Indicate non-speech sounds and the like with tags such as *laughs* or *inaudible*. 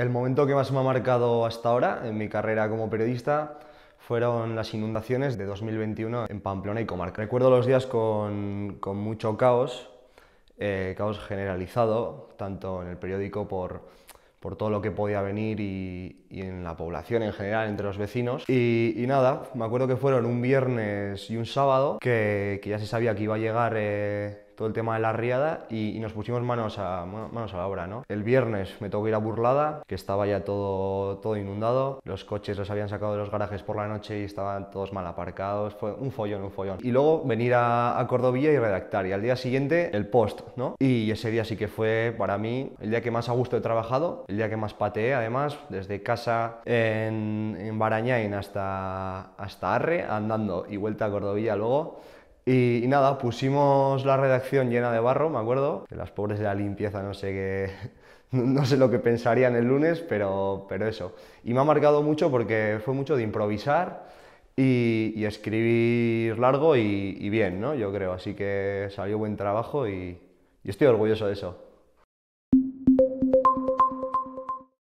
El momento que más me ha marcado hasta ahora en mi carrera como periodista fueron las inundaciones de 2021 en Pamplona y Comarca. Recuerdo los días con, mucho caos, eh, caos generalizado, tanto en el periódico por, por todo lo que podía venir y, en la población en general, entre los vecinos. Y, nada, me acuerdo que fueron un viernes y un sábado, que, ya se sabía que iba a llegar eh, todo el tema de la riada y, nos pusimos manos a, manos a la obra, ¿no? El viernes me tocó ir a Burlada, que estaba ya todo, todo inundado, los coches los habían sacado de los garajes por la noche y estaban todos mal aparcados, fue un follón, un follón. Y luego venir a, a Cordovilla y redactar, y al día siguiente el post, ¿no? Y ese día sí que fue para mí el día que más a gusto he trabajado, el día que más pateé, además, desde casa en, en Barañain hasta, hasta Arre, andando y vuelta a Cordovilla luego. Y, nada, pusimos la redacción llena de barro, me acuerdo. Las pobres de la limpieza, no sé qué, *laughs* no sé lo que pensarían el lunes, pero, pero eso. Y me ha marcado mucho porque fue mucho de improvisar y, escribir largo y, bien, ¿no? Yo creo. Así que salió buen trabajo y estoy orgulloso de eso.